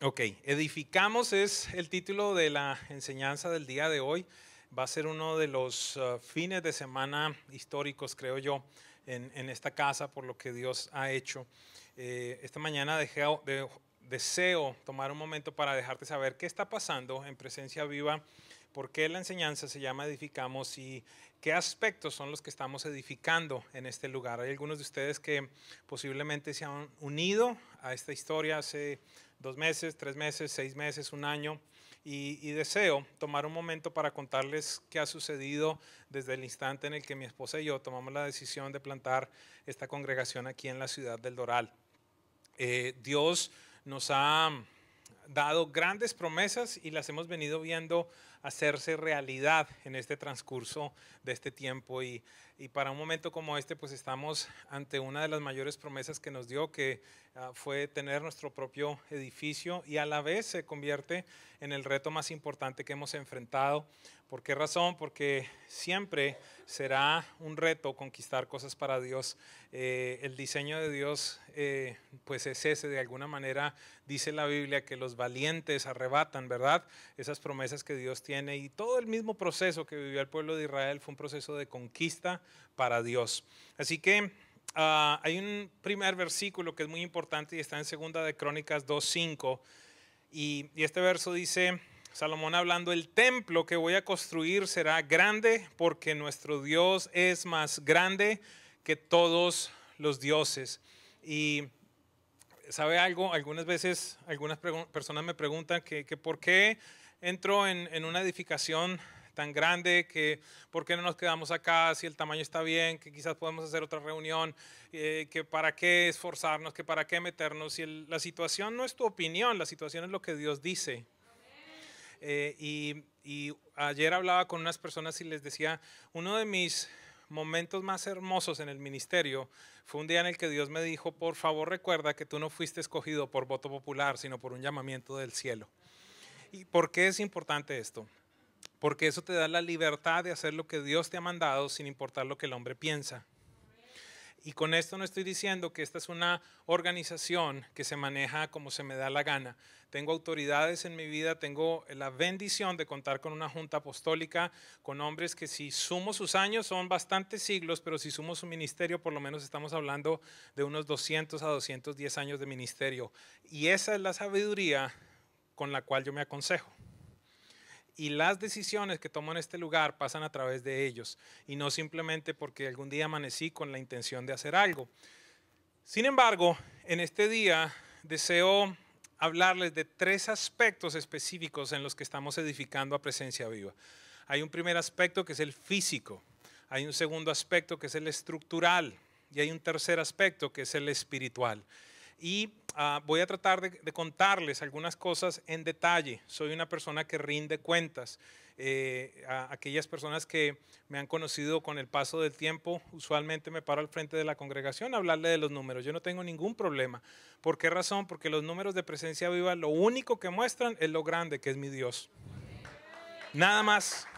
Ok, edificamos es el título de la enseñanza del día de hoy. Va a ser uno de los uh, fines de semana históricos, creo yo, en, esta casa por lo que Dios ha hecho. Eh, esta mañana deseo tomar un momento para dejarte saber qué está pasando en presencia viva, por qué la enseñanza se llama edificamos y qué aspectos son los que estamos edificando en este lugar. Hay algunos de ustedes que posiblemente se han unido a esta historia hace dos meses, tres meses, seis meses, un año. Y, deseo tomar un momento para contarles qué ha sucedido desde el instante en el que mi esposa y yo tomamos la decisión de plantar esta congregación aquí en la ciudad del Doral. Eh, Dios nos ha dado grandes promesas y las hemos venido viendo hacerse realidad en este transcurso de este tiempo. Y, y para un momento como este, pues estamos ante una de las mayores promesas que nos dio, que ah, fue tener nuestro propio edificio y a la vez se convierte en el reto más importante que hemos enfrentado. ¿Por qué razón? Porque siempre será un reto conquistar cosas para Dios. Eh, el diseño de Dios, eh, pues es ese, de alguna manera dice la Biblia que los valientes arrebatan, ¿verdad? Esas promesas que Dios tiene y todo el mismo proceso que vivió el pueblo de Israel fue un proceso de conquista para Dios. Así que ah, hay un primer versículo que es muy importante y está en segunda de Crónicas 2.5 y, y este verso dice, Salomón hablando, el templo que voy a construir será grande porque nuestro Dios es más grande que todos los dioses. Y ¿sabe algo? Algunas veces algunas personas me preguntan que, que por qué entro en, una edificación tan grande que por qué no nos quedamos acá, si el tamaño está bien, que quizás podemos hacer otra reunión, eh, que para qué esforzarnos, que para qué meternos. Si la situación no es tu opinión, la situación es lo que Dios dice. Eh, y ayer hablaba con unas personas y les decía, uno de mis momentos más hermosos en el ministerio fue un día en el que Dios me dijo, por favor recuerda que tú no fuiste escogido por voto popular, sino por un llamamiento del cielo. ¿Y por qué es importante esto? Porque eso te da la libertad de hacer lo que Dios te ha mandado sin importar lo que el hombre piensa. Y con esto no estoy diciendo que esta es una organización que se maneja como se me da la gana. Tengo autoridades en mi vida, tengo la bendición de contar con una junta apostólica, con hombres que si sumo sus años son bastantes siglos, pero si sumo su ministerio, por lo menos estamos hablando de unos 200 a 210 años de ministerio. Y esa es la sabiduría con la cual yo me aconsejo. Y las decisiones que tomo en este lugar pasan a través de ellos y no simplemente porque algún día amanecí con la intención de hacer algo. Sin embargo, en este día deseo hablarles de tres aspectos específicos en los que estamos edificando a presencia viva. Hay un primer aspecto que es el físico, hay un segundo aspecto que es el estructural y hay un tercer aspecto que es el espiritual y ah, voy a tratar de, contarles algunas cosas en detalle. Soy una persona que rinde cuentas. Eh, a aquellas personas que me han conocido con el paso del tiempo, usualmente me paro al frente de la congregación a hablarle de los números. Yo no tengo ningún problema. ¿Por qué razón? Porque los números de presencia viva lo único que muestran es lo grande que es mi Dios. Nada más.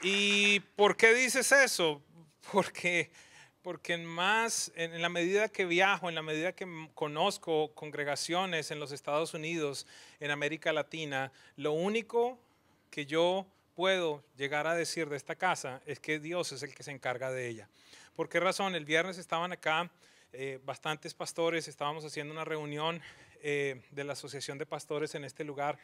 ¿Y por qué dices eso? Porque porque en más, en la medida que viajo, en la medida que conozco congregaciones en los Estados Unidos, en América Latina, lo único que yo puedo llegar a decir de esta casa es que Dios es el que se encarga de ella. ¿Por qué razón? El viernes estaban acá eh, bastantes pastores, estábamos haciendo una reunión eh, de la Asociación de Pastores en este lugar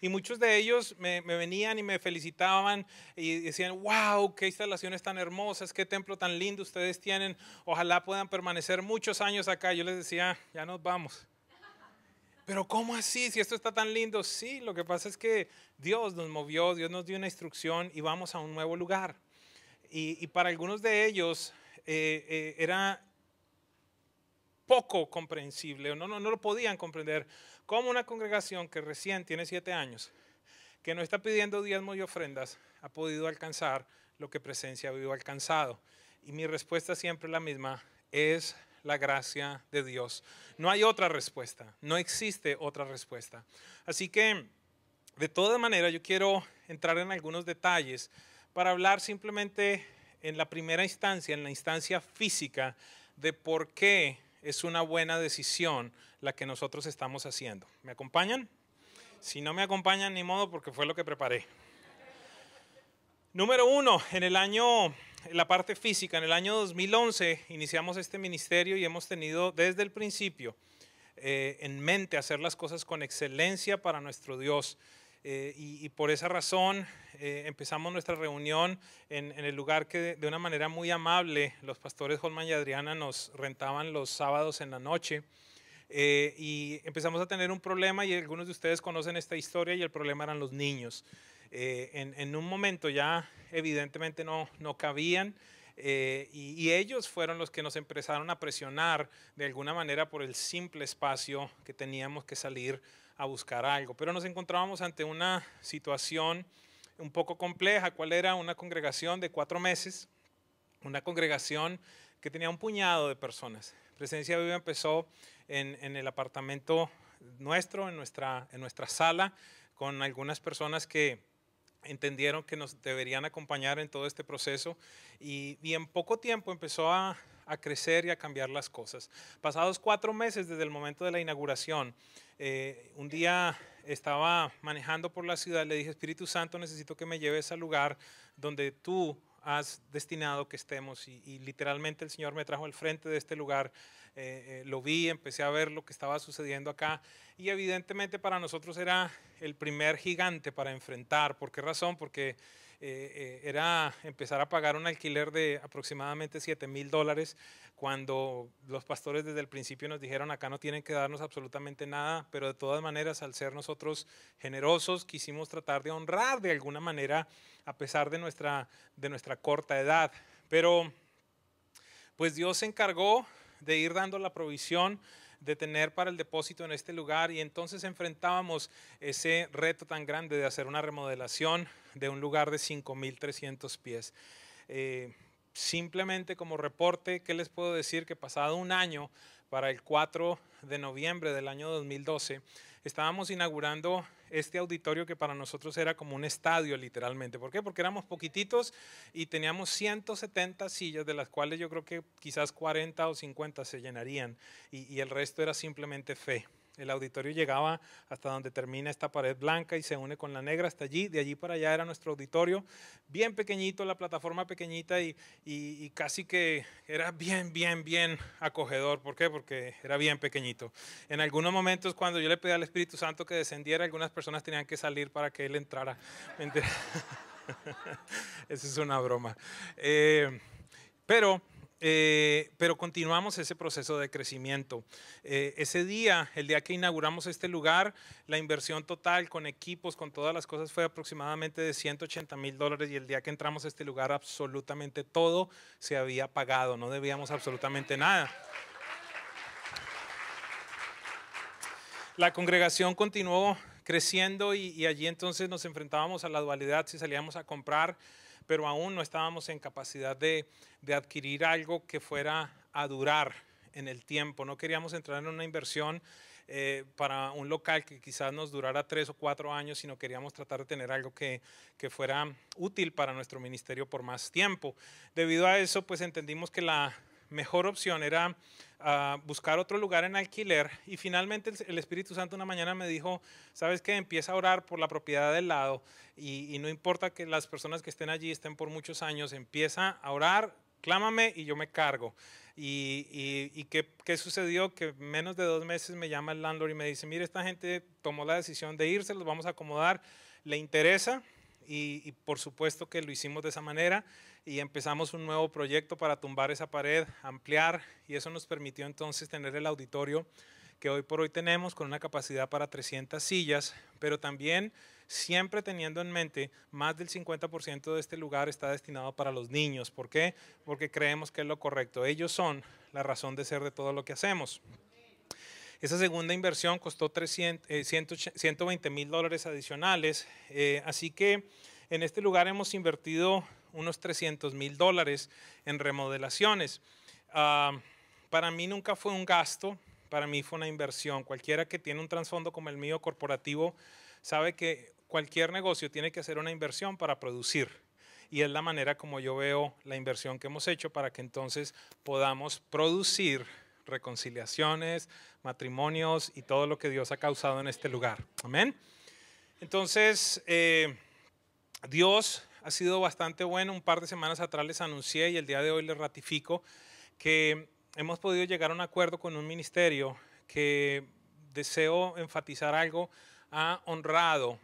y muchos de ellos me, venían y me felicitaban y decían, wow, qué instalaciones tan hermosas, qué templo tan lindo ustedes tienen, ojalá puedan permanecer muchos años acá. Yo les decía, ya nos vamos. Pero ¿cómo así? Si esto está tan lindo, sí, lo que pasa es que Dios nos movió, Dios nos dio una instrucción y vamos a un nuevo lugar. Y, para algunos de ellos eh, eh, era poco comprensible, no, no, no lo podían comprender, como una congregación que recién tiene siete años, que no está pidiendo diezmos y ofrendas, ha podido alcanzar lo que presencia ha alcanzado. Y mi respuesta siempre la misma, es la gracia de Dios. No hay otra respuesta, no existe otra respuesta. Así que, de toda manera yo quiero entrar en algunos detalles para hablar simplemente en la primera instancia, en la instancia física, de por qué es una buena decisión la que nosotros estamos haciendo. ¿Me acompañan? Si no me acompañan, ni modo, porque fue lo que preparé. Número uno, en el año, en la parte física, en el año 2011 iniciamos este ministerio y hemos tenido desde el principio eh, en mente hacer las cosas con excelencia para nuestro Dios. Eh, y, por esa razón eh, empezamos nuestra reunión en, el lugar que de, una manera muy amable los pastores Holman y Adriana nos rentaban los sábados en la noche. Eh, y empezamos a tener un problema y algunos de ustedes conocen esta historia y el problema eran los niños. En, un momento ya evidentemente no, no cabían. y, y, ellos fueron los que nos empezaron a presionar de alguna manera por el simple espacio que teníamos que salir a buscar algo. Pero nos encontrábamos ante una situación un poco compleja, cuál era una congregación de cuatro meses, una congregación que tenía un puñado de personas. Presencia Viva empezó en, el apartamento nuestro, en nuestra, en nuestra sala, con algunas personas que entendieron que nos deberían acompañar en todo este proceso y, en poco tiempo empezó a crecer y a cambiar las cosas. Pasados cuatro meses desde el momento de la inauguración, eh, un día estaba manejando por la ciudad, le dije, Espíritu Santo, necesito que me lleves al lugar donde tú has destinado que estemos. Y, literalmente el Señor me trajo al frente de este lugar, eh, eh, lo vi, empecé a ver lo que estaba sucediendo acá. Y evidentemente para nosotros era el primer gigante para enfrentar. ¿Por qué razón? Porque eh, eh, era empezar a pagar un alquiler de aproximadamente 7 mil dólares cuando los pastores desde el principio nos dijeron acá no tienen que darnos absolutamente nada, pero de todas maneras al ser nosotros generosos quisimos tratar de honrar de alguna manera a pesar de nuestra, de nuestra corta edad. Pero pues Dios se encargó de ir dando la provisión de tener para el depósito en este lugar y entonces enfrentábamos ese reto tan grande de hacer una remodelación de un lugar de 5.300 pies. Eh, simplemente como reporte, ¿qué les puedo decir? Que pasado un año, para el 4 de noviembre del año 2012, estábamos inaugurando este auditorio que para nosotros era como un estadio literalmente. ¿Por qué? Porque éramos poquititos y teníamos 170 sillas, de las cuales yo creo que quizás 40 o 50 se llenarían y, y el resto era simplemente fe. El auditorio llegaba hasta donde termina esta pared blanca y se une con la negra hasta allí. De allí para allá era nuestro auditorio, bien pequeñito, la plataforma pequeñita y, casi que era bien, bien, bien acogedor. ¿Por qué? Porque era bien pequeñito. En algunos momentos cuando yo le pedía al Espíritu Santo que descendiera, algunas personas tenían que salir para que él entrara. Esa es una broma. Eh, pero eh, pero continuamos ese proceso de crecimiento. Eh, ese día, el día que inauguramos este lugar, la inversión total con equipos, con todas las cosas, fue aproximadamente de 180 mil dólares y el día que entramos a este lugar, absolutamente todo se había pagado, no debíamos absolutamente nada. La congregación continuó creciendo y allí entonces nos enfrentábamos a la dualidad si salíamos a comprar pero aún no estábamos en capacidad de, adquirir algo que fuera a durar en el tiempo. No queríamos entrar en una inversión eh, para un local que quizás nos durara tres o cuatro años, sino queríamos tratar de tener algo que, que, fuera útil para nuestro ministerio por más tiempo. Debido a eso, pues entendimos que la mejor opción era ah, buscar otro lugar en alquiler y finalmente el, Espíritu Santo una mañana me dijo, sabes que empieza a orar por la propiedad del lado y, no importa que las personas que estén allí estén por muchos años, empieza a orar, clámame y yo me cargo. ¿Y, qué, sucedió? Que menos de dos meses me llama el landlord y me dice, mire, esta gente tomó la decisión de irse, los vamos a acomodar, le interesa. y por supuesto que lo hicimos de esa manera y empezamos un nuevo proyecto para tumbar esa pared, ampliar, y eso nos permitió entonces tener el auditorio que hoy por hoy tenemos con una capacidad para 300 sillas, pero también siempre teniendo en mente más del 50% de este lugar está destinado para los niños. ¿Por qué? Porque creemos que es lo correcto. Ellos son la razón de ser de todo lo que hacemos. Esa segunda inversión costó 300, 120 eh, mil dólares adicionales, eh, así que en este lugar hemos invertido unos 300 mil dólares en remodelaciones. Ah, para mí nunca fue un gasto, para mí fue una inversión. Cualquiera que tiene un trasfondo como el mío corporativo sabe que cualquier negocio tiene que hacer una inversión para producir. Y es la manera como yo veo la inversión que hemos hecho para que entonces podamos producir reconciliaciones, matrimonios y todo lo que Dios ha causado en este lugar. Amén. Entonces, eh, Dios ha sido bastante bueno. Un par de semanas atrás les anuncié y el día de hoy les ratifico que hemos podido llegar a un acuerdo con un ministerio que deseo enfatizar algo, ha honrado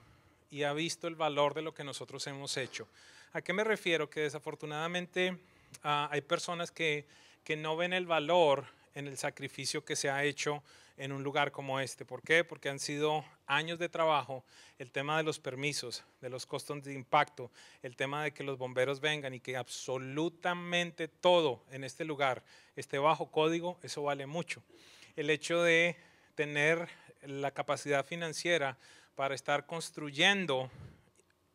y ha visto el valor de lo que nosotros hemos hecho. ¿A qué me refiero? Que desafortunadamente ah, hay personas que, que no ven el valor en el sacrificio que se ha hecho en un lugar como este. ¿Por qué? Porque han sido años de trabajo, el tema de los permisos, de los costos de impacto, el tema de que los bomberos vengan y que absolutamente todo en este lugar esté bajo código, eso vale mucho. El hecho de tener la capacidad financiera para estar construyendo,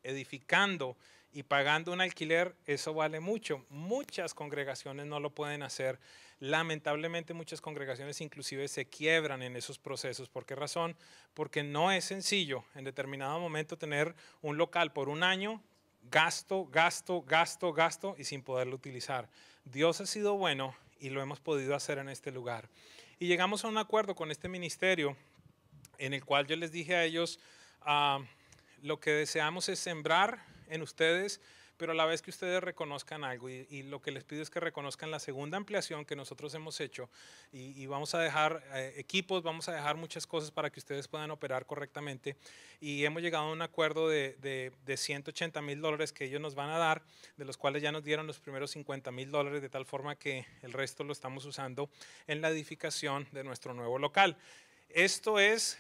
edificando y pagando un alquiler, eso vale mucho. Muchas congregaciones no lo pueden hacer. Lamentablemente muchas congregaciones inclusive se quiebran en esos procesos. ¿Por qué razón? Porque no es sencillo en determinado momento tener un local por un año, gasto, gasto, gasto, gasto y sin poderlo utilizar. Dios ha sido bueno y lo hemos podido hacer en este lugar. Y llegamos a un acuerdo con este ministerio en el cual yo les dije a ellos, ah, lo que deseamos es sembrar en ustedes, pero a la vez que ustedes reconozcan algo. Y, lo que les pido es que reconozcan la segunda ampliación que nosotros hemos hecho. Y, vamos a dejar eh, equipos, vamos a dejar muchas cosas para que ustedes puedan operar correctamente. Y hemos llegado a un acuerdo de, de 180 mil dólares que ellos nos van a dar, de los cuales ya nos dieron los primeros 50 mil dólares, de tal forma que el resto lo estamos usando en la edificación de nuestro nuevo local. Esto es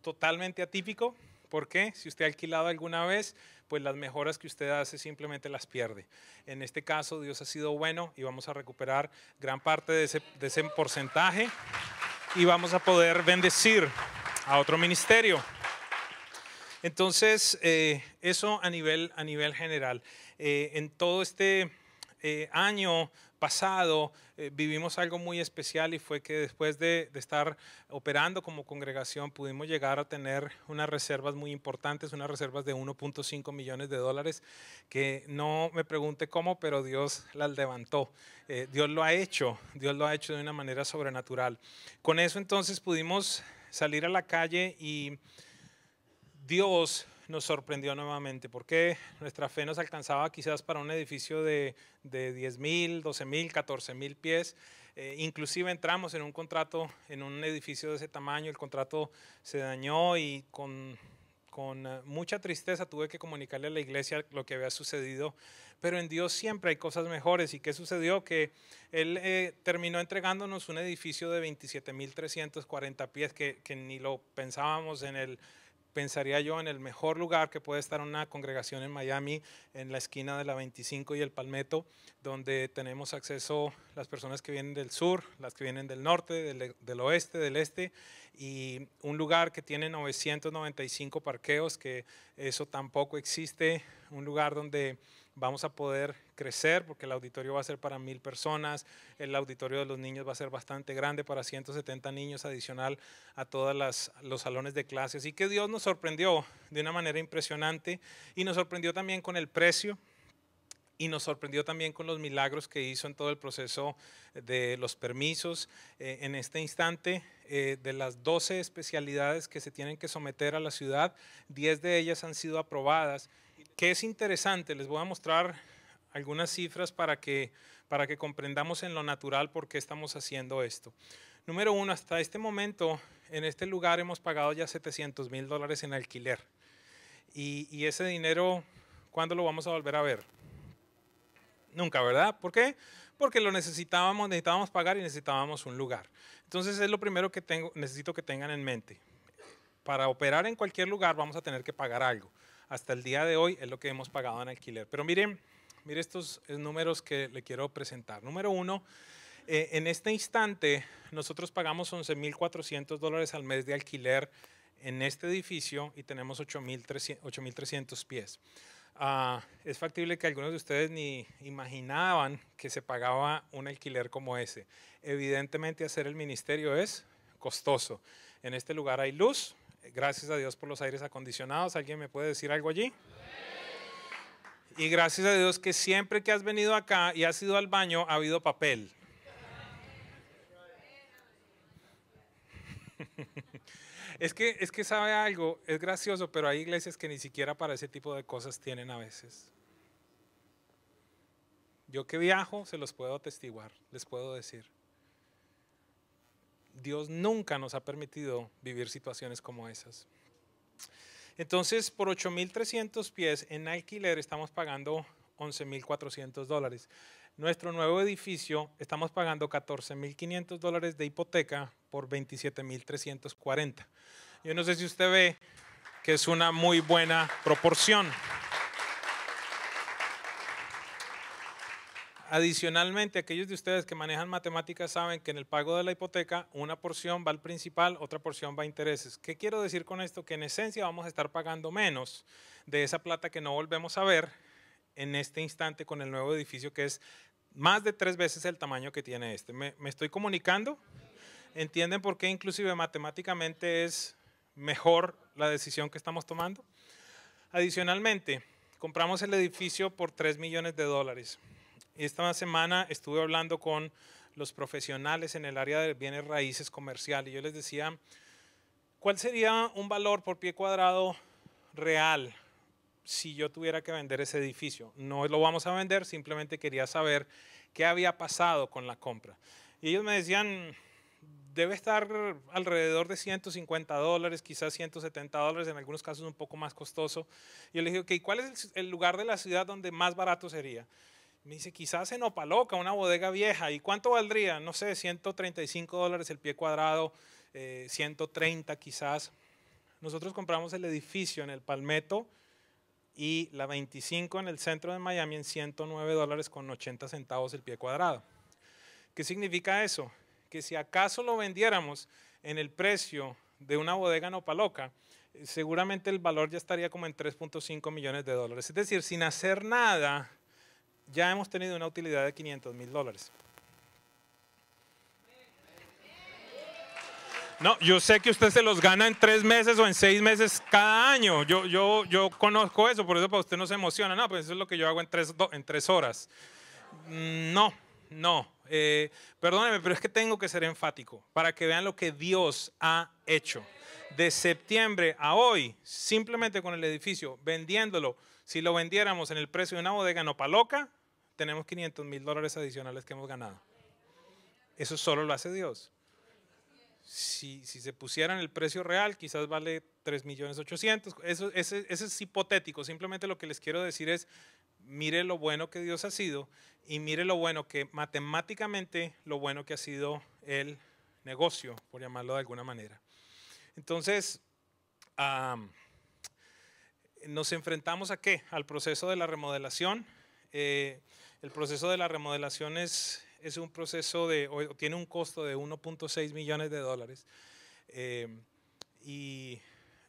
totalmente atípico, porque si usted ha alquilado alguna vez, pues las mejoras que usted hace simplemente las pierde. En este caso, Dios ha sido bueno y vamos a recuperar gran parte de ese, porcentaje y vamos a poder bendecir a otro ministerio. Entonces, eh, eso a nivel, a nivel general. Eh, en todo este eh, año pasado eh, vivimos algo muy especial y fue que después de, estar operando como congregación pudimos llegar a tener unas reservas muy importantes, unas reservas de 1.5 millones de dólares, que no me pregunte cómo, pero Dios las levantó. Eh, Dios lo ha hecho, Dios lo ha hecho de una manera sobrenatural. Con eso entonces pudimos salir a la calle y Dios nos sorprendió nuevamente, porque nuestra fe nos alcanzaba quizás para un edificio de, de 10 mil, 12 mil, 14 mil pies. Eh, inclusive entramos en un contrato, en un edificio de ese tamaño, el contrato se dañó y con, con eh, mucha tristeza tuve que comunicarle a la iglesia lo que había sucedido. Pero en Dios siempre hay cosas mejores. ¿Y qué sucedió? Que Él eh, terminó entregándonos un edificio de 27.340 pies que, que ni lo pensábamos en el pensaría yo, en el mejor lugar que puede estar una congregación en Miami, en la esquina de la 25 y el Palmetto, donde tenemos acceso las personas que vienen del sur, las que vienen del norte, del, e, del oeste, del este, y un lugar que tiene 995 parqueos, que eso tampoco existe, un lugar donde vamos a poder crecer porque el auditorio va a ser para mil personas, el auditorio de los niños va a ser bastante grande para 170 niños adicional a todos los salones de clases y que Dios nos sorprendió de una manera impresionante y nos sorprendió también con el precio y nos sorprendió también con los milagros que hizo en todo el proceso de los permisos. Eh, en este instante, eh, de las 12 especialidades que se tienen que someter a la ciudad, 10 de ellas han sido aprobadas que es interesante, les voy a mostrar algunas cifras para que, para que comprendamos en lo natural por qué estamos haciendo esto. Número uno, hasta este momento en este lugar hemos pagado ya 700 mil dólares en alquiler. Y, y, ese dinero, ¿cuándo lo vamos a volver a ver? Nunca, ¿verdad? ¿Por qué? Porque lo necesitábamos, necesitábamos pagar y necesitábamos un lugar. Entonces es lo primero que tengo, necesito que tengan en mente. Para operar en cualquier lugar vamos a tener que pagar algo hasta el día de hoy es lo que hemos pagado en alquiler. Pero miren, miren estos eh, números que le quiero presentar. Número uno, eh, en este instante nosotros pagamos 11.400 dólares al mes de alquiler en este edificio y tenemos 8.300 pies. Ah, es factible que algunos de ustedes ni imaginaban que se pagaba un alquiler como ese. Evidentemente hacer el ministerio es costoso. En este lugar hay luz, Gracias a Dios por los aires acondicionados. ¿Alguien me puede decir algo allí? Y gracias a Dios que siempre que has venido acá y has ido al baño ha habido papel. es que, es que sabe algo, es gracioso, pero hay iglesias que ni siquiera para ese tipo de cosas tienen a veces. Yo que viajo, se los puedo atestiguar, les puedo decir. Dios nunca nos ha permitido vivir situaciones como esas. Entonces, por 8.300 pies en alquiler estamos pagando 11.400 dólares. Nuestro nuevo edificio estamos pagando 14.500 dólares de hipoteca por 27.340. Yo no sé si usted ve que es una muy buena proporción. Adicionalmente, aquellos de ustedes que manejan matemáticas saben que en el pago de la hipoteca una porción va al principal, otra porción va a intereses. ¿Qué quiero decir con esto? Que en esencia vamos a estar pagando menos de esa plata que no volvemos a ver en este instante con el nuevo edificio que es más de tres veces el tamaño que tiene este. ¿Me, estoy comunicando? ¿Entienden por qué inclusive matemáticamente es mejor la decisión que estamos tomando? Adicionalmente, compramos el edificio por tres millones de dólares. Esta semana estuve hablando con los profesionales en el área de bienes raíces comercial y yo les decía, ¿cuál sería un valor por pie cuadrado real si yo tuviera que vender ese edificio? No lo vamos a vender, simplemente quería saber qué había pasado con la compra. Y ellos me decían, debe estar alrededor de 150 dólares, quizás 170 dólares, en algunos casos un poco más costoso. Y yo les dije, ok, ¿cuál es el lugar de la ciudad donde más barato sería? Me dice, quizás en Opaloca, una bodega vieja. ¿Y cuánto valdría? No sé, 135 dólares el pie cuadrado, 130 eh, quizás. Nosotros compramos el edificio en el Palmetto y la 25 en el centro de Miami en 109 dólares con 80 centavos el pie cuadrado. ¿Qué significa eso? Que si acaso lo vendiéramos en el precio de una bodega en Opaloca, eh, seguramente el valor ya estaría como en 3.5 millones de dólares. Es decir, sin hacer nada, ya hemos tenido una utilidad de 500 mil dólares. No, yo sé que usted se los gana en tres meses o en seis meses cada año. Yo, yo, yo conozco eso, por eso para usted no se emociona. No, pues eso es lo que yo hago en tres, en tres horas. Mm, no, no. Eh, perdóneme, pero es que tengo que ser enfático para que vean lo que Dios ha hecho. De septiembre a hoy, simplemente con el edificio, vendiéndolo, si lo vendiéramos en el precio de una bodega paloca, tenemos 500 mil dólares adicionales que hemos ganado. Eso solo lo hace Dios. Si, si se pusieran el precio real, quizás vale 3 millones Eso, es hipotético. Simplemente lo que les quiero decir es, mire lo bueno que Dios ha sido y mire lo bueno que matemáticamente, lo bueno que ha sido el negocio, por llamarlo de alguna manera. Entonces, nos enfrentamos a qué? Al proceso de la remodelación. Eh, el proceso de la remodelación es, es un proceso de, tiene un costo de 1.6 millones de dólares. Eh, y,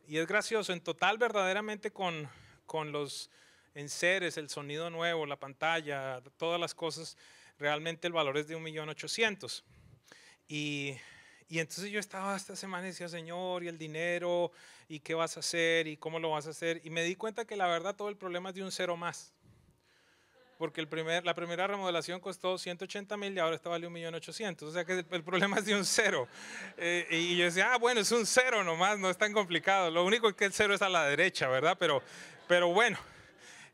y, es gracioso, en total verdaderamente con, con los enseres, el sonido nuevo, la pantalla, todas las cosas, realmente el valor es de 1.800.000. Y y entonces yo estaba esta semana y decía, Señor, y el dinero, y qué vas a hacer, y cómo lo vas a hacer. Y me di cuenta que la verdad todo el problema es de un cero más. Porque el primer, la primera remodelación costó 180 mil y ahora está vale 1.800.000. O sea que el, problema es de un cero. Eh, y yo decía, ah, bueno, es un cero nomás, no es tan complicado. Lo único es que el cero es a la derecha, ¿verdad? Pero, pero bueno.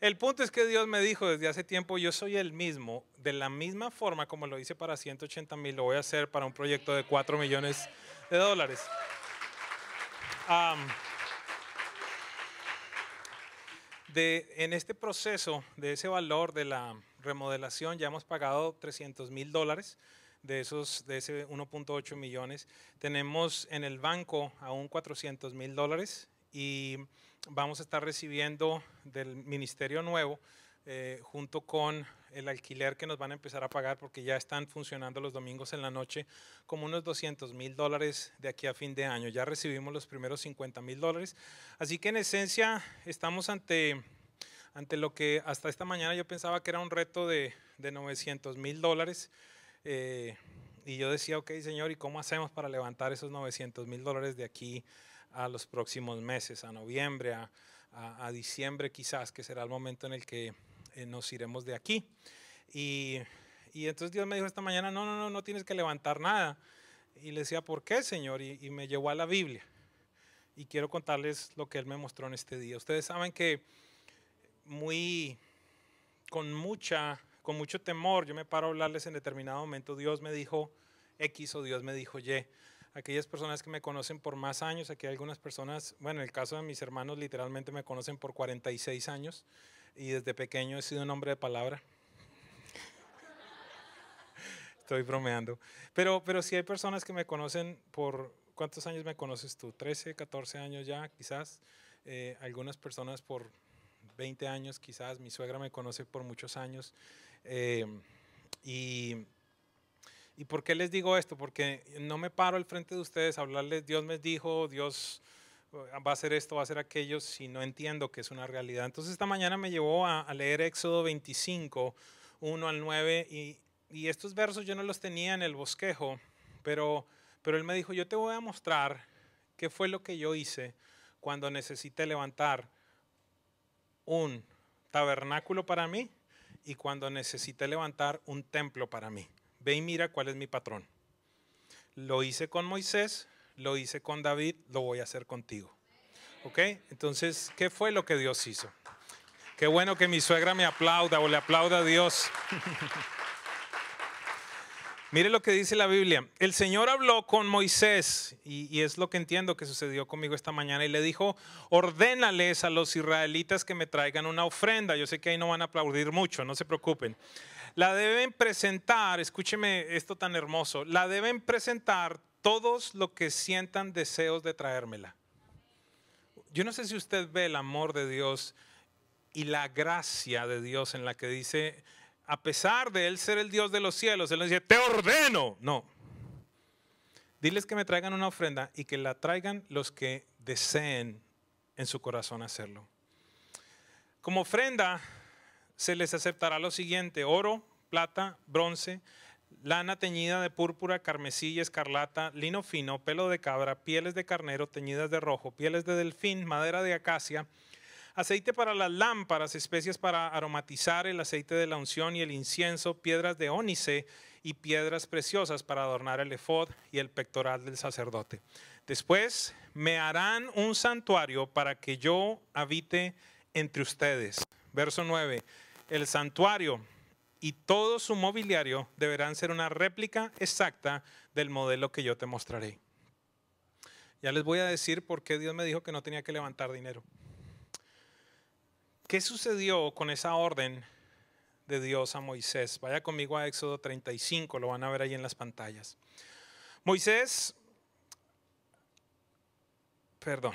El punto es que Dios me dijo desde hace tiempo, yo soy el mismo, de la misma forma como lo hice para 180 mil, lo voy a hacer para un proyecto de 4 millones de dólares. en este proceso de ese valor de la remodelación ya hemos pagado 300 mil dólares de esos de ese 1.8 millones. Tenemos en el banco aún 400 mil dólares y vamos a estar recibiendo del Ministerio Nuevo, eh, junto con el alquiler que nos van a empezar a pagar porque ya están funcionando los domingos en la noche, como unos 200 mil dólares de aquí a fin de año. Ya recibimos los primeros 50 mil dólares. Así que en esencia estamos ante, ante lo que hasta esta mañana yo pensaba que era un reto de, 900 mil dólares. Eh, y yo decía, ok, señor, ¿y cómo hacemos para levantar esos 900 mil dólares de aquí a los próximos meses, a noviembre, a, diciembre quizás, que será el momento en el que eh, nos iremos de aquí. Y, y, entonces Dios me dijo esta mañana, no, no, no, no tienes que levantar nada. Y le decía, ¿por qué, Señor? Y, y me llevó a la Biblia. Y quiero contarles lo que Él me mostró en este día. Ustedes saben que muy, con mucha, con mucho temor, yo me paro a hablarles en determinado momento, Dios me dijo X o Dios me dijo Y aquellas personas que me conocen por más años, aquí hay algunas personas, bueno, en el caso de mis hermanos literalmente me conocen por 46 años y desde pequeño he sido un hombre de palabra. Estoy bromeando. Pero, pero sí hay personas que me conocen por, ¿cuántos años me conoces tú? 13, 14 años ya, quizás. Eh, algunas personas por 20 años, quizás. Mi suegra me conoce por muchos años. Eh, y ¿Y por qué les digo esto? Porque no me paro al frente de ustedes a hablarles, Dios me dijo, Dios uh, va a hacer esto, va a hacer aquello, si no entiendo que es una realidad. Entonces esta mañana me llevó a, leer Éxodo 25, 1 al 9, y, estos versos yo no los tenía en el bosquejo, pero, pero él me dijo, yo te voy a mostrar qué fue lo que yo hice cuando necesité levantar un tabernáculo para mí y cuando necesité levantar un templo para mí. Ve y mira cuál es mi patrón. Lo hice con Moisés, lo hice con David, lo voy a hacer contigo. ¿Ok? Entonces, ¿qué fue lo que Dios hizo? Qué bueno que mi suegra me aplauda o le aplauda a Dios. Mire lo que dice la Biblia. El Señor habló con Moisés, y, es lo que entiendo que sucedió conmigo esta mañana, y le dijo, ordénales a los israelitas que me traigan una ofrenda. Yo sé que ahí no van a aplaudir mucho, no se preocupen. La deben presentar, escúcheme esto tan hermoso, la deben presentar todos los que sientan deseos de traérmela. Yo no sé si usted ve el amor de Dios y la gracia de Dios en la que dice a pesar de Él ser el Dios de los cielos, Él les dice, te ordeno. No. Diles que me traigan una ofrenda y que la traigan los que deseen en su corazón hacerlo. Como ofrenda se les aceptará lo siguiente, oro, plata, bronce, lana teñida de púrpura, carmesí escarlata, lino fino, pelo de cabra, pieles de carnero teñidas de rojo, pieles de delfín, madera de acacia, aceite para las lámparas, especias para aromatizar, el aceite de la unción y el incienso, piedras de ónice y piedras preciosas para adornar el efod y el pectoral del sacerdote. Después me harán un santuario para que yo habite entre ustedes. Verso 9. El santuario y todo su mobiliario deberán ser una réplica exacta del modelo que yo te mostraré. Ya les voy a decir por qué Dios me dijo que no tenía que levantar dinero. ¿Qué sucedió con esa orden de Dios a Moisés? Vaya conmigo a Éxodo 35, lo van a ver ahí en las pantallas. Moisés, perdón,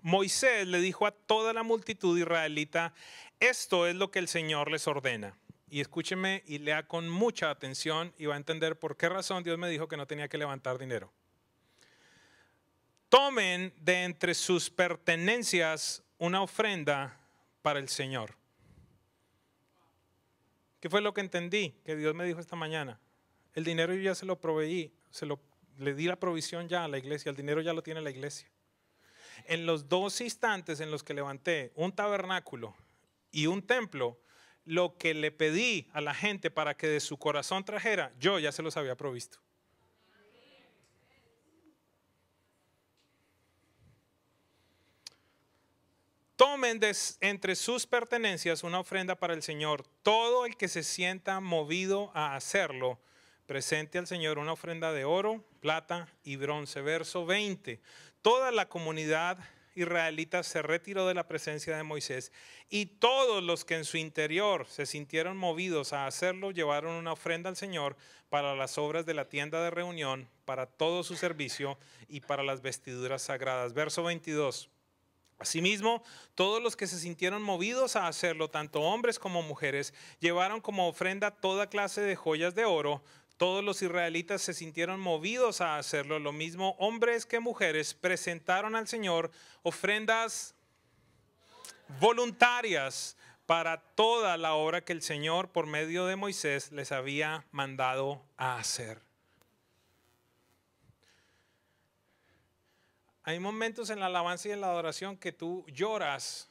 Moisés le dijo a toda la multitud israelita, esto es lo que el Señor les ordena. Y escúcheme y lea con mucha atención y va a entender por qué razón Dios me dijo que no tenía que levantar dinero. Tomen de entre sus pertenencias una ofrenda para el Señor. ¿Qué fue lo que entendí que Dios me dijo esta mañana? El dinero yo ya se lo proveí, se lo, le di la provisión ya a la iglesia, el dinero ya lo tiene la iglesia. En los dos instantes en los que levanté un tabernáculo y un templo, lo que le pedí a la gente para que de su corazón trajera, yo ya se los había provisto. tomen entre sus pertenencias una ofrenda para el Señor. Todo el que se sienta movido a hacerlo, presente al Señor una ofrenda de oro, plata y bronce. Verso 20. Toda la comunidad israelita se retiró de la presencia de Moisés y todos los que en su interior se sintieron movidos a hacerlo llevaron una ofrenda al Señor para las obras de la tienda de reunión, para todo su servicio y para las vestiduras sagradas. Verso 22. Asimismo, todos los que se sintieron movidos a hacerlo, tanto hombres como mujeres, llevaron como ofrenda toda clase de joyas de oro. Todos los israelitas se sintieron movidos a hacerlo, lo mismo hombres que mujeres, presentaron al Señor ofrendas voluntarias para toda la obra que el Señor por medio de Moisés les había mandado a hacer. Hay momentos en la alabanza y en la adoración que tú lloras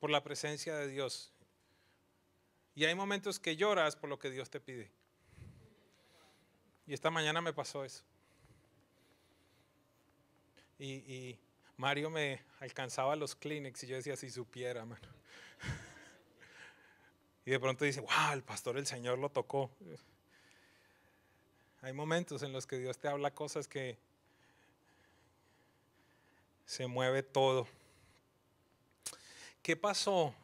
por la presencia de Dios. Y hay momentos que lloras por lo que Dios te pide. Y esta mañana me pasó eso. Y, Mario me alcanzaba los clínicos y yo decía, si supiera, mano. Y de pronto dice, wow, el pastor, el Señor lo tocó. Hay momentos en los que Dios te habla cosas que se mueve todo. ¿Qué pasó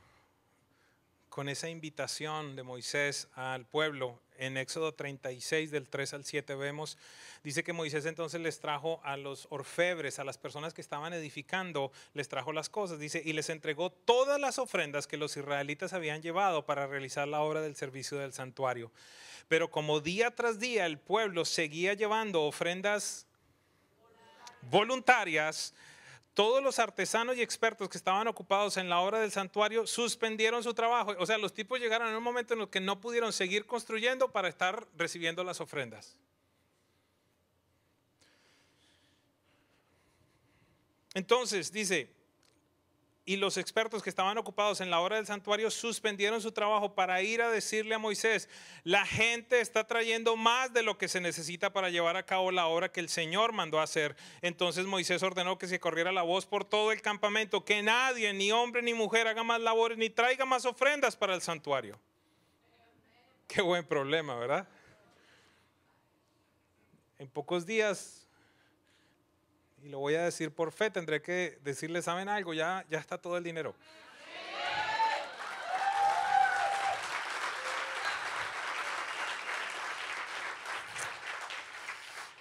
con esa invitación de Moisés al pueblo? En Éxodo 36, del 3 al 7, vemos, dice que Moisés entonces les trajo a los orfebres, a las personas que estaban edificando, les trajo las cosas, dice, y les entregó todas las ofrendas que los israelitas habían llevado para realizar la obra del servicio del santuario. Pero como día tras día el pueblo seguía llevando ofrendas voluntarias todos los artesanos y expertos que estaban ocupados en la obra del santuario suspendieron su trabajo. O sea, los tipos llegaron en un momento en el que no pudieron seguir construyendo para estar recibiendo las ofrendas. Entonces, dice, y los expertos que estaban ocupados en la obra del santuario suspendieron su trabajo para ir a decirle a Moisés, la gente está trayendo más de lo que se necesita para llevar a cabo la obra que el Señor mandó hacer. Entonces Moisés ordenó que se corriera la voz por todo el campamento, que nadie, ni hombre ni mujer, haga más labores ni traiga más ofrendas para el santuario. Qué buen problema, ¿verdad? En pocos días y lo voy a decir por fe, tendré que decirle, ¿saben algo? Ya, ya está todo el dinero.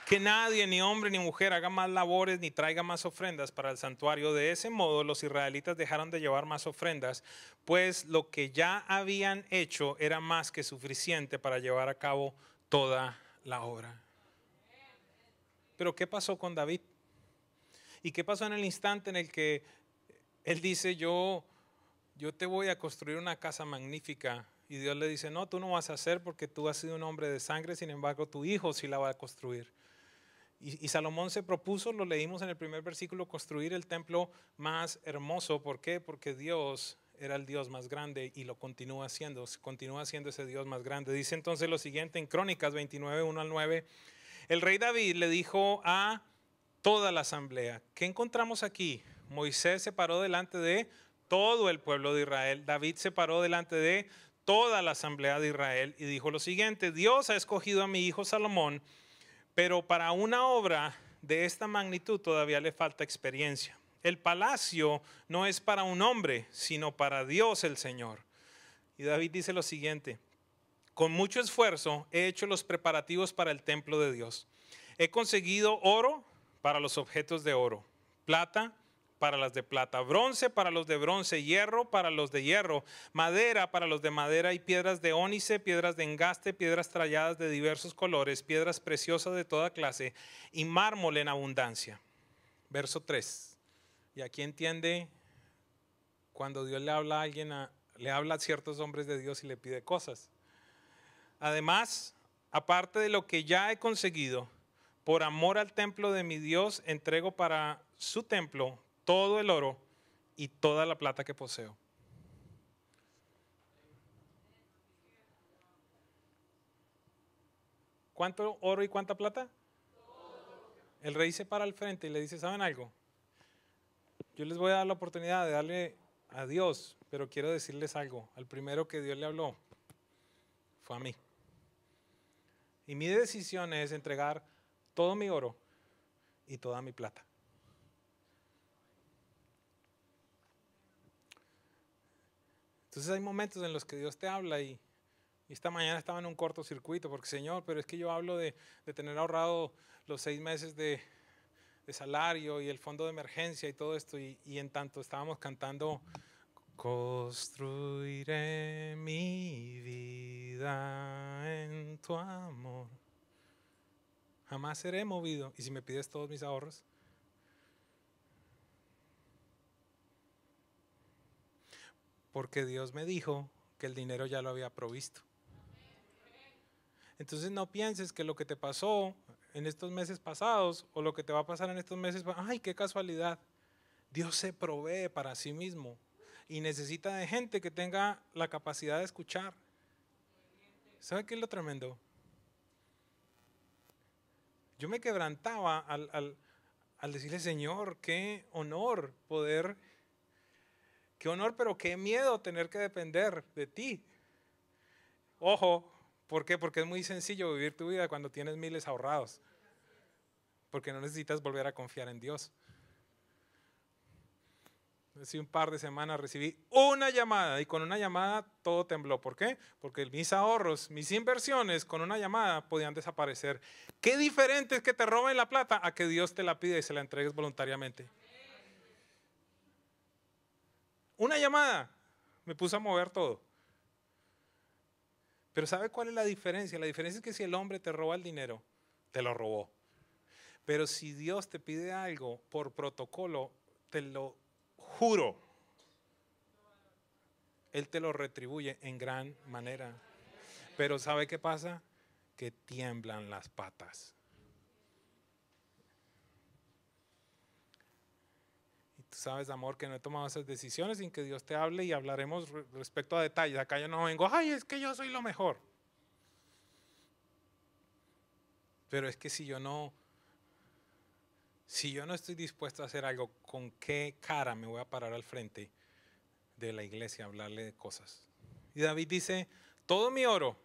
Que nadie, ni hombre ni mujer, haga más labores ni traiga más ofrendas para el santuario. De ese modo los israelitas dejaron de llevar más ofrendas, pues lo que ya habían hecho era más que suficiente para llevar a cabo toda la obra. Pero ¿qué pasó con David? ¿Y qué pasó en el instante en el que él dice, yo, yo te voy a construir una casa magnífica? Y Dios le dice, no, tú no vas a hacer porque tú has sido un hombre de sangre, sin embargo tu hijo sí la va a construir. Y, y Salomón se propuso, lo leímos en el primer versículo, construir el templo más hermoso. ¿Por qué? Porque Dios era el Dios más grande y lo continúa haciendo, continúa siendo ese Dios más grande. Dice entonces lo siguiente en Crónicas 29, 1 al 9. El rey David le dijo a toda la asamblea. ¿Qué encontramos aquí? Moisés se paró delante de todo el pueblo de Israel. David se paró delante de toda la asamblea de Israel y dijo lo siguiente, Dios ha escogido a mi hijo Salomón, pero para una obra de esta magnitud todavía le falta experiencia. El palacio no es para un hombre, sino para Dios el Señor. Y David dice lo siguiente, con mucho esfuerzo he hecho los preparativos para el templo de Dios. He conseguido oro, para los objetos de oro, plata para las de plata, bronce para los de bronce, hierro para los de hierro, madera para los de madera y piedras de ónice, piedras de engaste, piedras tralladas de diversos colores, piedras preciosas de toda clase y mármol en abundancia. Verso 3. Y aquí entiende cuando Dios le habla a alguien, le habla a ciertos hombres de Dios y le pide cosas. Además, aparte de lo que ya he conseguido, por amor al templo de mi Dios, entrego para su templo todo el oro y toda la plata que poseo. ¿Cuánto oro y cuánta plata? El rey se para al frente y le dice, ¿saben algo? Yo les voy a dar la oportunidad de darle a Dios, pero quiero decirles algo. Al primero que Dios le habló fue a mí. Y mi decisión es entregar todo mi oro y toda mi plata. Entonces hay momentos en los que Dios te habla y, esta mañana estaba en un cortocircuito porque Señor, pero es que yo hablo de, tener ahorrado los seis meses de, salario y el fondo de emergencia y todo esto y, y en tanto estábamos cantando Construiré mi vida en tu amor jamás seré movido. Y si me pides todos mis ahorros, porque Dios me dijo que el dinero ya lo había provisto. Entonces no pienses que lo que te pasó en estos meses pasados o lo que te va a pasar en estos meses, ay, qué casualidad. Dios se provee para sí mismo y necesita de gente que tenga la capacidad de escuchar. ¿Sabe qué es lo tremendo? Yo me quebrantaba al, al decirle, Señor, qué honor poder, qué honor, pero qué miedo tener que depender de ti. Ojo, ¿por qué? Porque es muy sencillo vivir tu vida cuando tienes miles ahorrados, porque no necesitas volver a confiar en Dios hace un par de semanas recibí una llamada y con una llamada todo tembló. ¿Por qué? Porque mis ahorros, mis inversiones con una llamada podían desaparecer. Qué diferente es que te roben la plata a que Dios te la pide y se la entregues voluntariamente. Una llamada me puso a mover todo. Pero ¿sabe cuál es la diferencia? La diferencia es que si el hombre te roba el dinero, te lo robó. Pero si Dios te pide algo por protocolo, te lo juro, Él te lo retribuye en gran manera. Pero ¿sabe qué pasa? Que tiemblan las patas. Y tú sabes, amor, que no he tomado esas decisiones sin que Dios te hable y hablaremos respecto a detalles. Acá yo no vengo, ay, es que yo soy lo mejor. Pero es que si yo no si yo no estoy dispuesto a hacer algo, ¿con qué cara me voy a parar al frente de la iglesia a hablarle de cosas? Y David dice, todo mi oro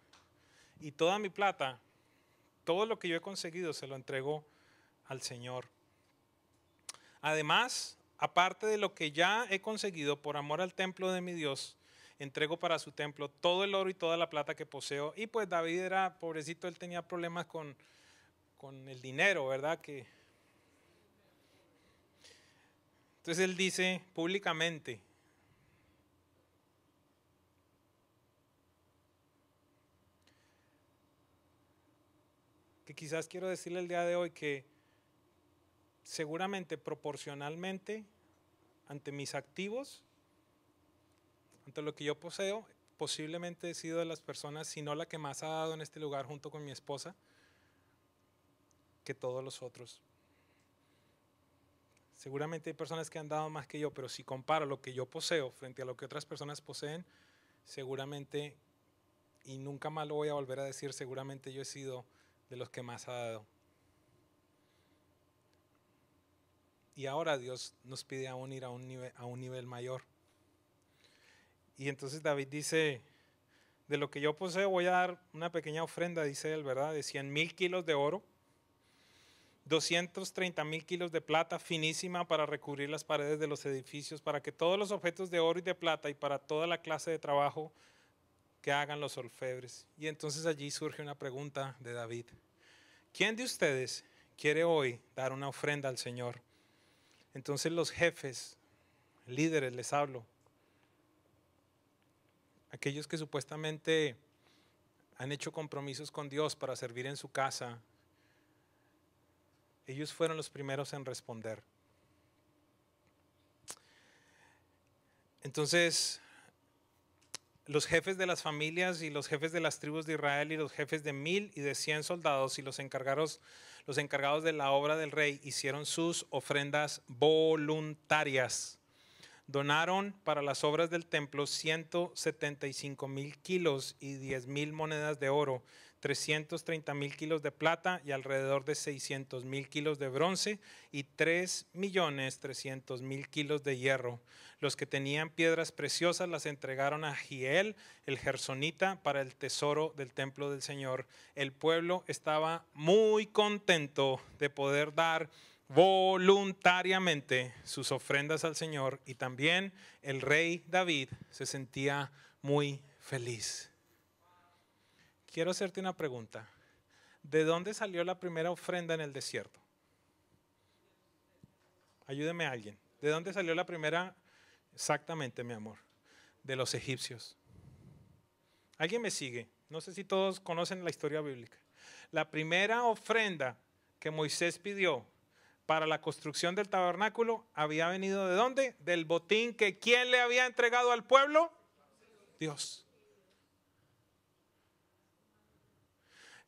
y toda mi plata, todo lo que yo he conseguido se lo entrego al Señor. Además, aparte de lo que ya he conseguido por amor al templo de mi Dios, entrego para su templo todo el oro y toda la plata que poseo. Y pues David era pobrecito, él tenía problemas con, con el dinero, ¿verdad? Que Entonces él dice públicamente, que quizás quiero decirle el día de hoy que seguramente proporcionalmente ante mis activos, ante lo que yo poseo, posiblemente he sido de las personas, si no la que más ha dado en este lugar junto con mi esposa, que todos los otros. Seguramente hay personas que han dado más que yo, pero si comparo lo que yo poseo frente a lo que otras personas poseen, seguramente, y nunca más lo voy a volver a decir, seguramente yo he sido de los que más ha dado. Y ahora Dios nos pide aún a un nivel, a un nivel mayor. Y entonces David dice, de lo que yo poseo voy a dar una pequeña ofrenda, dice él, ¿verdad? De 100 mil kilos de oro 230 mil kilos de plata finísima para recubrir las paredes de los edificios, para que todos los objetos de oro y de plata y para toda la clase de trabajo que hagan los orfebres. Y entonces allí surge una pregunta de David. ¿Quién de ustedes quiere hoy dar una ofrenda al Señor? Entonces los jefes, líderes, les hablo, aquellos que supuestamente han hecho compromisos con Dios para servir en su casa, ellos fueron los primeros en responder. Entonces, los jefes de las familias y los jefes de las tribus de Israel y los jefes de mil y de cien soldados y los encargados, los encargados de la obra del rey hicieron sus ofrendas voluntarias. Donaron para las obras del templo 175 mil kilos y 10 mil monedas de oro 330 mil kilos de plata y alrededor de 600 mil kilos de bronce y 3 millones 300 mil kilos de hierro. Los que tenían piedras preciosas las entregaron a Giel, el gersonita, para el tesoro del templo del Señor. El pueblo estaba muy contento de poder dar voluntariamente sus ofrendas al Señor y también el rey David se sentía muy feliz. Quiero hacerte una pregunta. ¿De dónde salió la primera ofrenda en el desierto? Ayúdeme a alguien. ¿De dónde salió la primera? Exactamente, mi amor. De los egipcios. ¿Alguien me sigue? No sé si todos conocen la historia bíblica. La primera ofrenda que Moisés pidió para la construcción del tabernáculo había venido de dónde? Del botín que quién le había entregado al pueblo? Dios.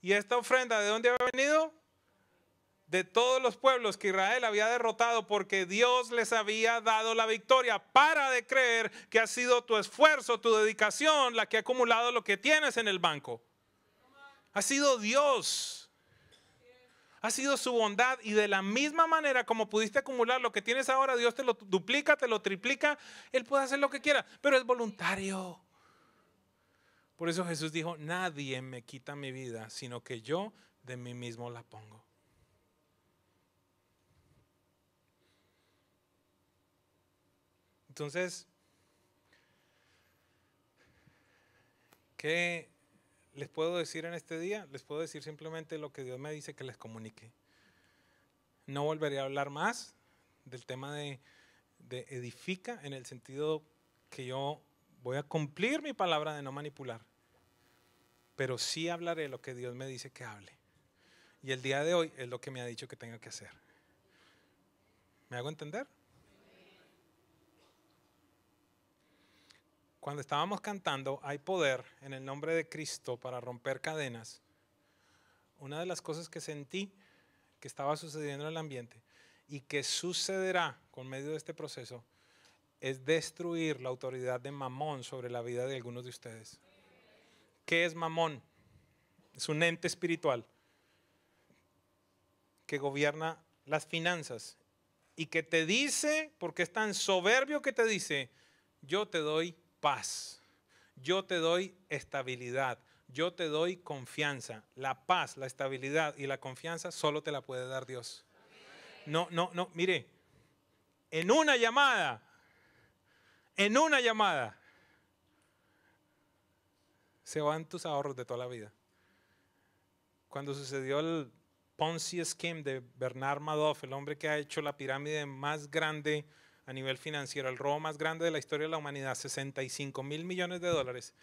¿Y esta ofrenda de dónde había venido? De todos los pueblos que Israel había derrotado porque Dios les había dado la victoria. Para de creer que ha sido tu esfuerzo, tu dedicación, la que ha acumulado lo que tienes en el banco. Ha sido Dios. Ha sido su bondad y de la misma manera como pudiste acumular lo que tienes ahora, Dios te lo duplica, te lo triplica. Él puede hacer lo que quiera, pero es voluntario. Por eso Jesús dijo, nadie me quita mi vida, sino que yo de mí mismo la pongo. Entonces, ¿qué les puedo decir en este día? Les puedo decir simplemente lo que Dios me dice que les comunique. No volveré a hablar más del tema de, de edifica en el sentido que yo voy a cumplir mi palabra de no manipular pero sí hablaré lo que Dios me dice que hable. Y el día de hoy es lo que me ha dicho que tengo que hacer. ¿Me hago entender? Cuando estábamos cantando, hay poder en el nombre de Cristo para romper cadenas. Una de las cosas que sentí que estaba sucediendo en el ambiente y que sucederá con medio de este proceso es destruir la autoridad de Mamón sobre la vida de algunos de ustedes. ¿Qué es Mamón? Es un ente espiritual que gobierna las finanzas y que te dice, porque es tan soberbio que te dice, yo te doy paz, yo te doy estabilidad, yo te doy confianza. La paz, la estabilidad y la confianza solo te la puede dar Dios. No, no, no, mire, en una llamada, en una llamada, se van tus ahorros de toda la vida. Cuando sucedió el Ponzi Scheme de Bernard Madoff, el hombre que ha hecho la pirámide más grande a nivel financiero, el robo más grande de la historia de la humanidad, 65 mil millones de dólares,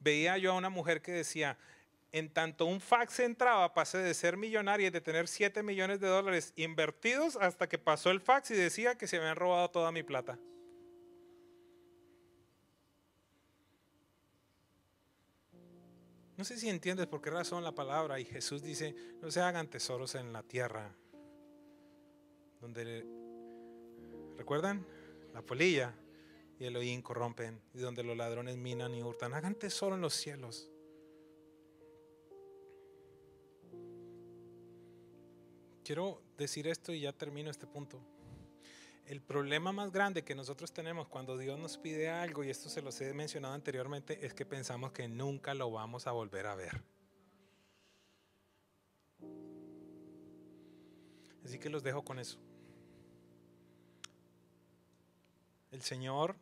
veía yo a una mujer que decía, en tanto un fax entraba, pasé de ser millonaria y de tener 7 millones de dólares invertidos hasta que pasó el fax y decía que se me habían robado toda mi plata. No sé si entiendes por qué razón la palabra y Jesús dice, no se hagan tesoros en la tierra. Donde, ¿recuerdan? La polilla y el oín corrompen, y donde los ladrones minan y hurtan. Hagan tesoro en los cielos. Quiero decir esto y ya termino este punto. El problema más grande que nosotros tenemos cuando Dios nos pide algo, y esto se los he mencionado anteriormente, es que pensamos que nunca lo vamos a volver a ver. Así que los dejo con eso. El Señor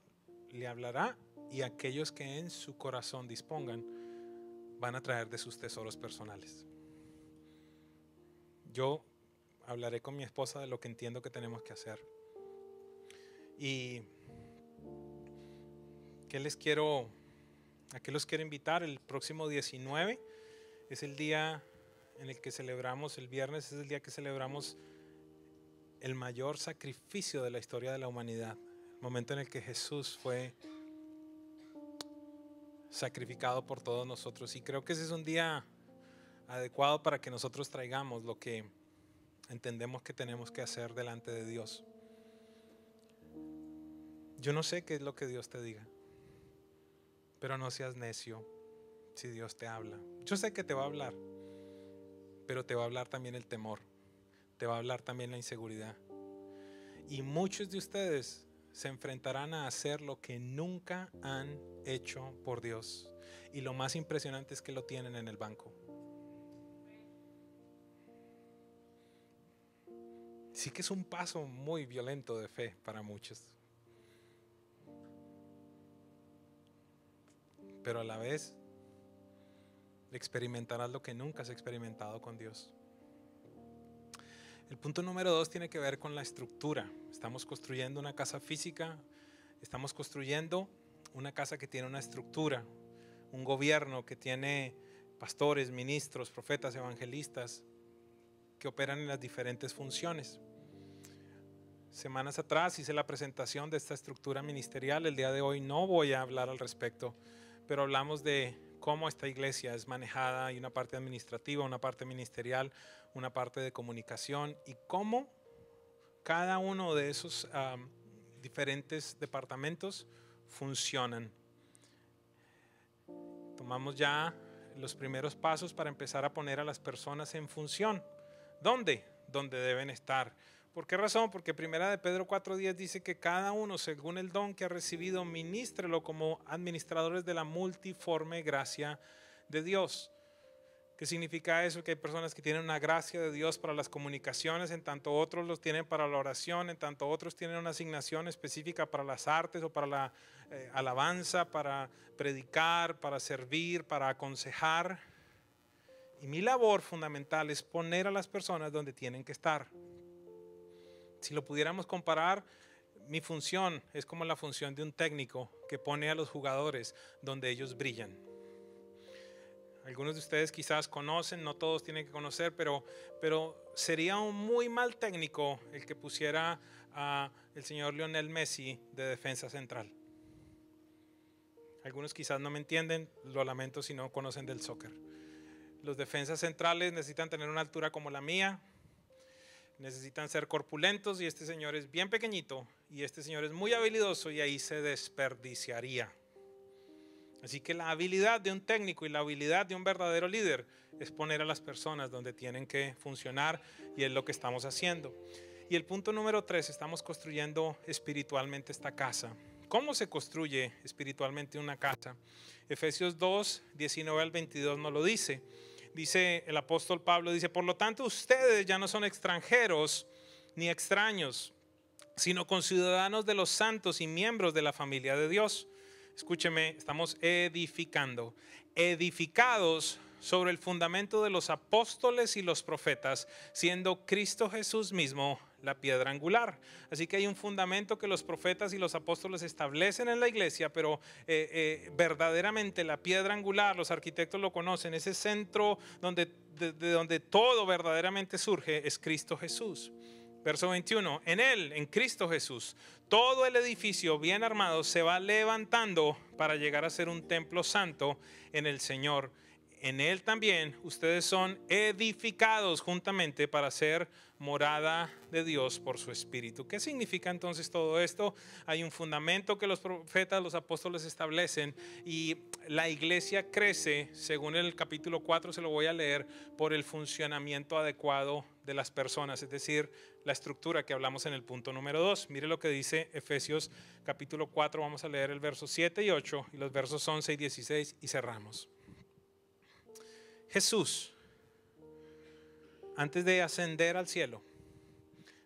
le hablará y aquellos que en su corazón dispongan van a traer de sus tesoros personales. Yo hablaré con mi esposa de lo que entiendo que tenemos que hacer. Y que les quiero, a qué los quiero invitar el próximo 19 es el día en el que celebramos, el viernes es el día que celebramos el mayor sacrificio de la historia de la humanidad, el momento en el que Jesús fue sacrificado por todos nosotros. Y creo que ese es un día adecuado para que nosotros traigamos lo que entendemos que tenemos que hacer delante de Dios. Yo no sé qué es lo que Dios te diga, pero no seas necio si Dios te habla. Yo sé que te va a hablar, pero te va a hablar también el temor, te va a hablar también la inseguridad. Y muchos de ustedes se enfrentarán a hacer lo que nunca han hecho por Dios. Y lo más impresionante es que lo tienen en el banco. Sí que es un paso muy violento de fe para muchos. pero a la vez experimentarás lo que nunca has experimentado con Dios. El punto número dos tiene que ver con la estructura. Estamos construyendo una casa física, estamos construyendo una casa que tiene una estructura, un gobierno que tiene pastores, ministros, profetas, evangelistas, que operan en las diferentes funciones. Semanas atrás hice la presentación de esta estructura ministerial, el día de hoy no voy a hablar al respecto, pero hablamos de cómo esta iglesia es manejada. Hay una parte administrativa, una parte ministerial, una parte de comunicación y cómo cada uno de esos diferentes departamentos funcionan. Tomamos ya los primeros pasos para empezar a poner a las personas en función. ¿Dónde? Donde deben estar ¿Por qué razón? Porque primera de Pedro 4.10 dice que cada uno, según el don que ha recibido, ministrelo como administradores de la multiforme gracia de Dios. ¿Qué significa eso? Que hay personas que tienen una gracia de Dios para las comunicaciones, en tanto otros los tienen para la oración, en tanto otros tienen una asignación específica para las artes o para la eh, alabanza, para predicar, para servir, para aconsejar. Y mi labor fundamental es poner a las personas donde tienen que estar si lo pudiéramos comparar, mi función es como la función de un técnico que pone a los jugadores donde ellos brillan. Algunos de ustedes quizás conocen, no todos tienen que conocer, pero, pero sería un muy mal técnico el que pusiera a el señor Lionel Messi de defensa central. Algunos quizás no me entienden, lo lamento si no conocen del soccer. Los defensas centrales necesitan tener una altura como la mía, necesitan ser corpulentos y este señor es bien pequeñito y este señor es muy habilidoso y ahí se desperdiciaría. Así que la habilidad de un técnico y la habilidad de un verdadero líder es poner a las personas donde tienen que funcionar y es lo que estamos haciendo. Y el punto número tres, estamos construyendo espiritualmente esta casa. ¿Cómo se construye espiritualmente una casa? Efesios 2, 19 al 22 nos lo dice dice el apóstol Pablo, dice, por lo tanto ustedes ya no son extranjeros ni extraños, sino conciudadanos de los santos y miembros de la familia de Dios. Escúcheme, estamos edificando, edificados sobre el fundamento de los apóstoles y los profetas, siendo Cristo Jesús mismo la piedra angular. Así que hay un fundamento que los profetas y los apóstoles establecen en la iglesia, pero eh, eh, verdaderamente la piedra angular, los arquitectos lo conocen, ese centro donde, de, de donde todo verdaderamente surge es Cristo Jesús. Verso 21, en Él, en Cristo Jesús, todo el edificio bien armado se va levantando para llegar a ser un templo santo en el Señor en él también ustedes son edificados juntamente para ser morada de Dios por su Espíritu. ¿Qué significa entonces todo esto? Hay un fundamento que los profetas, los apóstoles establecen y la iglesia crece, según el capítulo 4 se lo voy a leer, por el funcionamiento adecuado de las personas, es decir, la estructura que hablamos en el punto número 2. Mire lo que dice Efesios capítulo 4, vamos a leer el verso 7 y 8 y los versos 11 y 16 y cerramos. Jesús, antes de ascender al cielo,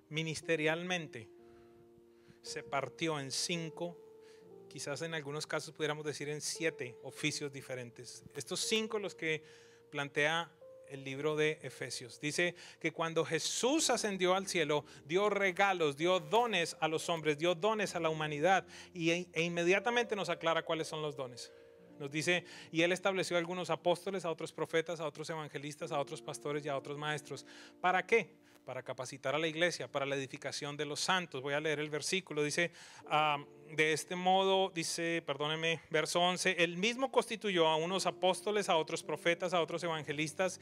ministerialmente se partió en cinco, quizás en algunos casos pudiéramos decir en siete oficios diferentes. Estos cinco los que plantea el libro de Efesios. Dice que cuando Jesús ascendió al cielo, dio regalos, dio dones a los hombres, dio dones a la humanidad e inmediatamente nos aclara cuáles son los dones. Nos dice, y él estableció a algunos apóstoles, a otros profetas, a otros evangelistas, a otros pastores y a otros maestros. ¿Para qué? Para capacitar a la iglesia, para la edificación de los santos. Voy a leer el versículo. Dice, ah, de este modo, dice, perdóneme verso 11, él mismo constituyó a unos apóstoles, a otros profetas, a otros evangelistas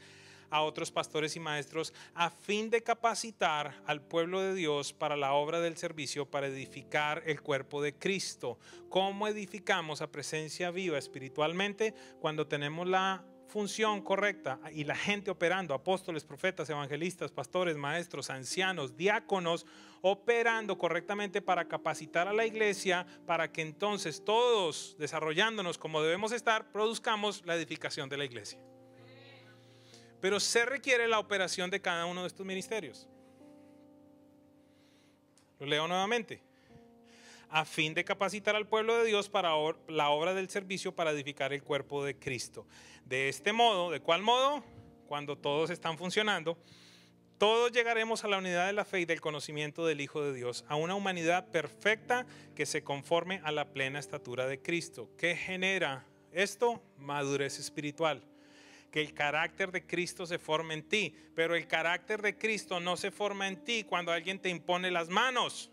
a otros pastores y maestros a fin de capacitar al pueblo de Dios para la obra del servicio, para edificar el cuerpo de Cristo. ¿Cómo edificamos a presencia viva espiritualmente cuando tenemos la función correcta y la gente operando, apóstoles, profetas, evangelistas, pastores, maestros, ancianos, diáconos, operando correctamente para capacitar a la iglesia para que entonces todos desarrollándonos como debemos estar, produzcamos la edificación de la iglesia. Pero se requiere la operación de cada uno de estos ministerios. Lo leo nuevamente. A fin de capacitar al pueblo de Dios para la obra del servicio para edificar el cuerpo de Cristo. De este modo, ¿de cuál modo? Cuando todos están funcionando, todos llegaremos a la unidad de la fe y del conocimiento del Hijo de Dios, a una humanidad perfecta que se conforme a la plena estatura de Cristo. ¿Qué genera esto? Madurez espiritual que el carácter de Cristo se forme en ti. Pero el carácter de Cristo no se forma en ti cuando alguien te impone las manos.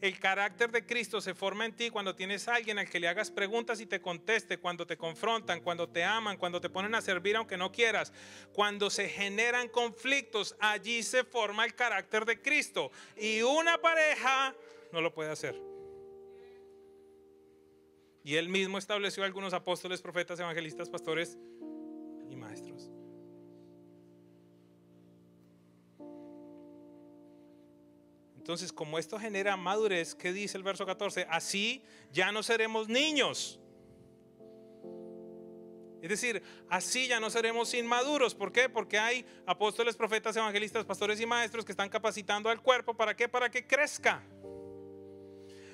El carácter de Cristo se forma en ti cuando tienes a alguien al que le hagas preguntas y te conteste, cuando te confrontan, cuando te aman, cuando te ponen a servir aunque no quieras, cuando se generan conflictos, allí se forma el carácter de Cristo. Y una pareja no lo puede hacer. Y él mismo estableció algunos apóstoles, profetas, evangelistas, pastores Entonces, como esto genera madurez, ¿qué dice el verso 14? Así ya no seremos niños. Es decir, así ya no seremos inmaduros. ¿Por qué? Porque hay apóstoles, profetas, evangelistas, pastores y maestros que están capacitando al cuerpo. ¿Para qué? Para que crezca.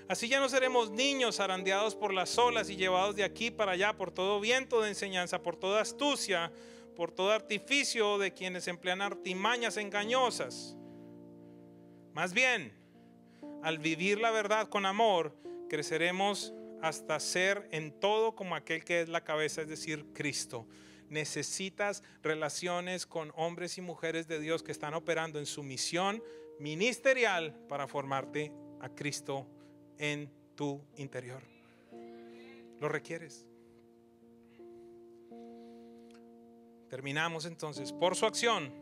Así ya no seremos niños arandeados por las olas y llevados de aquí para allá por todo viento de enseñanza, por toda astucia, por todo artificio de quienes emplean artimañas engañosas. Más bien, al vivir la verdad con amor, creceremos hasta ser en todo como aquel que es la cabeza, es decir, Cristo. Necesitas relaciones con hombres y mujeres de Dios que están operando en su misión ministerial para formarte a Cristo en tu interior. Lo requieres. Terminamos entonces. Por su acción,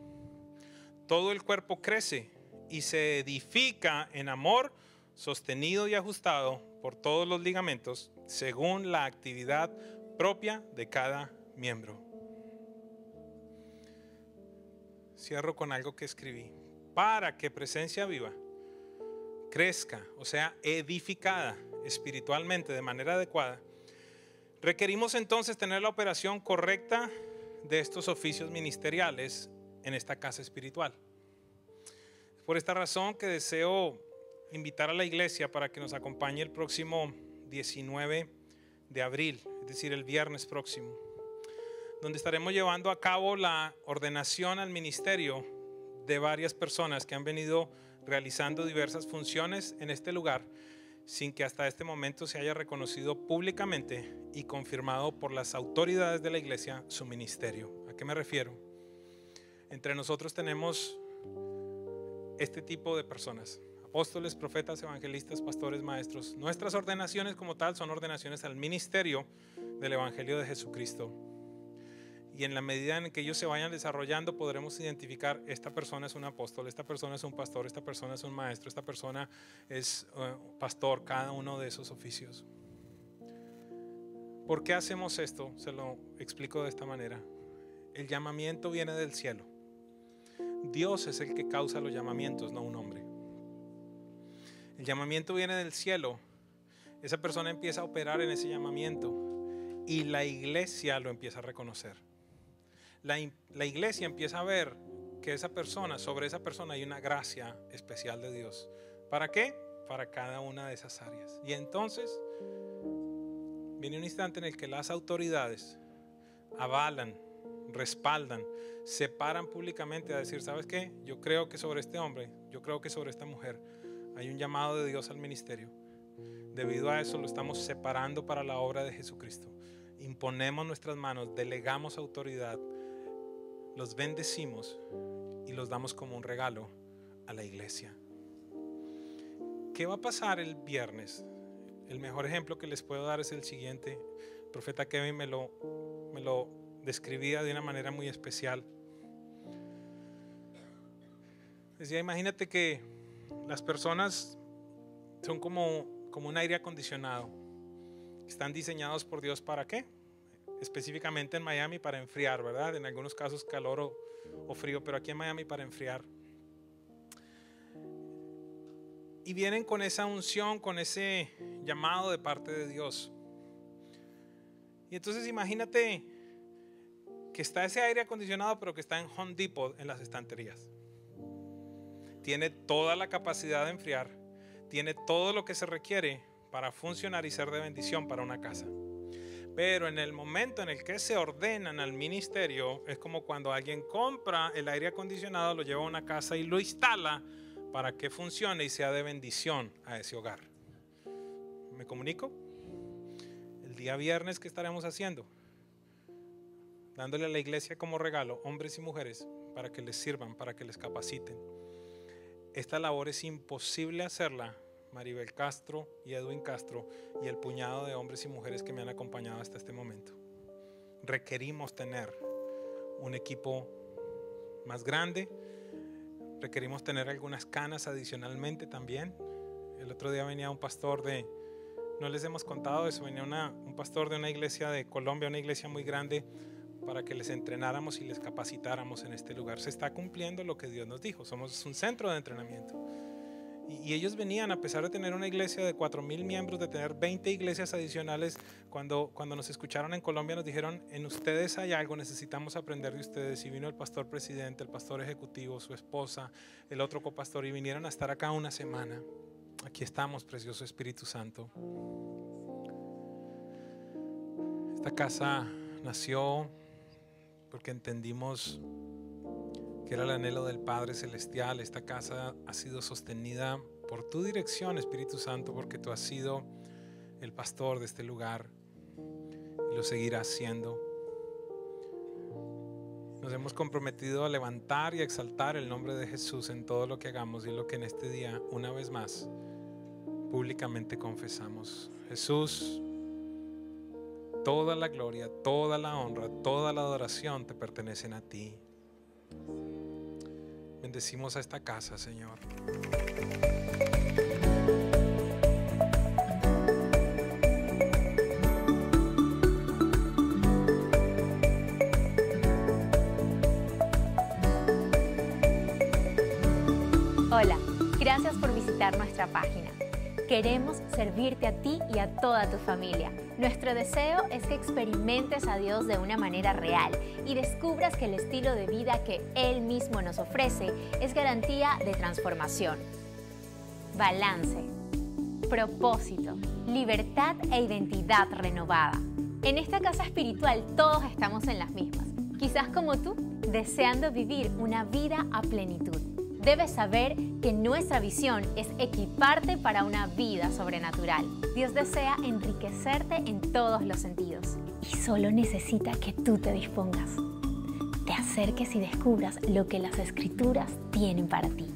todo el cuerpo crece y se edifica en amor, sostenido y ajustado por todos los ligamentos, según la actividad propia de cada miembro. Cierro con algo que escribí. Para que presencia viva crezca, o sea, edificada espiritualmente de manera adecuada, requerimos entonces tener la operación correcta de estos oficios ministeriales en esta casa espiritual. Por esta razón que deseo invitar a la iglesia para que nos acompañe el próximo 19 de abril, es decir, el viernes próximo, donde estaremos llevando a cabo la ordenación al ministerio de varias personas que han venido realizando diversas funciones en este lugar sin que hasta este momento se haya reconocido públicamente y confirmado por las autoridades de la iglesia su ministerio. ¿A qué me refiero? Entre nosotros tenemos este tipo de personas. Apóstoles, profetas, evangelistas, pastores, maestros. Nuestras ordenaciones como tal son ordenaciones al ministerio del Evangelio de Jesucristo. Y en la medida en que ellos se vayan desarrollando podremos identificar esta persona es un apóstol, esta persona es un pastor, esta persona es un maestro, esta persona es eh, pastor, cada uno de esos oficios. ¿Por qué hacemos esto? Se lo explico de esta manera. El llamamiento viene del cielo. Dios es el que causa los llamamientos, no un hombre. El llamamiento viene del cielo. Esa persona empieza a operar en ese llamamiento y la iglesia lo empieza a reconocer. La, iglesia empieza a ver que esa persona, sobre esa persona hay una gracia especial de Dios. ¿Para qué? Para cada una de esas áreas. Y entonces viene un instante en el que las autoridades avalan respaldan, separan públicamente a decir, ¿sabes qué? Yo creo que sobre este hombre, yo creo que sobre esta mujer hay un llamado de Dios al ministerio. Debido a eso lo estamos separando para la obra de Jesucristo. Imponemos nuestras manos, delegamos autoridad, los bendecimos y los damos como un regalo a la iglesia. ¿Qué va a pasar el viernes? El mejor ejemplo que les puedo dar es el siguiente. profeta Kevin me lo, me lo describida de una manera muy especial. Decía, imagínate que las personas son como, como un aire acondicionado. Están diseñados por Dios para qué? Específicamente en Miami para enfriar, ¿verdad? En algunos casos calor o frío, pero aquí en Miami para enfriar. Y vienen con esa unción, con ese llamado de parte de Dios. Y entonces imagínate que está ese aire acondicionado, pero que está en Home Depot en las estanterías. Tiene toda la capacidad de enfriar, tiene todo lo que se requiere para funcionar y ser de bendición para una casa. Pero en el momento en el que se ordenan al ministerio, es como cuando alguien compra el aire acondicionado, lo lleva a una casa y lo instala para que funcione y sea de bendición a ese hogar. ¿Me comunico? El día viernes, que estaremos haciendo? dándole a la iglesia como regalo hombres y mujeres para que les sirvan, para que les capaciten. Esta labor es imposible hacerla, Maribel Castro y Edwin Castro y el puñado de hombres y mujeres que me han acompañado hasta este momento. Requerimos tener un equipo más grande, requerimos tener algunas canas adicionalmente también. El otro día venía un pastor de, no les hemos contado eso, venía una, un pastor de una iglesia de Colombia, una iglesia muy grande para que les entrenáramos y les capacitáramos en este lugar. Se está cumpliendo lo que Dios nos dijo. Somos un centro de entrenamiento. Y, ellos venían, a pesar de tener una iglesia de 4.000 miembros, de tener 20 iglesias adicionales, cuando, cuando nos escucharon en Colombia nos dijeron, en ustedes hay algo, necesitamos aprender de ustedes. Y vino el pastor presidente, el pastor ejecutivo, su esposa, el otro copastor, y vinieron a estar acá una semana. Aquí estamos, precioso Espíritu Santo. Esta casa nació porque entendimos que era el anhelo del Padre Celestial. Esta casa ha sido sostenida por tu dirección, Espíritu Santo, porque tú has sido el pastor de este lugar y lo seguirás siendo. Nos hemos comprometido a levantar y a exaltar el nombre de Jesús en todo lo que hagamos y en lo que en este día, una vez más, públicamente confesamos. Jesús, Toda la gloria, toda la honra, toda la adoración te pertenecen a ti. Bendecimos a esta casa, Señor. Hola, gracias por visitar nuestra página Queremos servirte a ti y a toda tu familia. Nuestro deseo es que experimentes a Dios de una manera real y descubras que el estilo de vida que Él mismo nos ofrece es garantía de transformación. Balance, propósito, libertad e identidad renovada. En esta casa espiritual todos estamos en las mismas, quizás como tú, deseando vivir una vida a plenitud debes saber que nuestra visión es equiparte para una vida sobrenatural. Dios desea enriquecerte en todos los sentidos y solo necesita que tú te dispongas. Te acerques y descubras lo que las escrituras tienen para ti.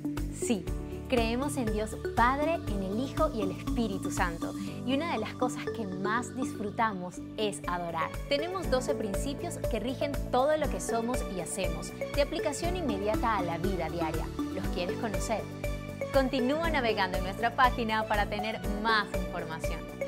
Sí, Creemos en Dios Padre, en el Hijo y el Espíritu Santo. Y una de las cosas que más disfrutamos es adorar. Tenemos 12 principios que rigen todo lo que somos y hacemos, de aplicación inmediata a la vida diaria. ¿Los quieres conocer? Continúa navegando en nuestra página para tener más información.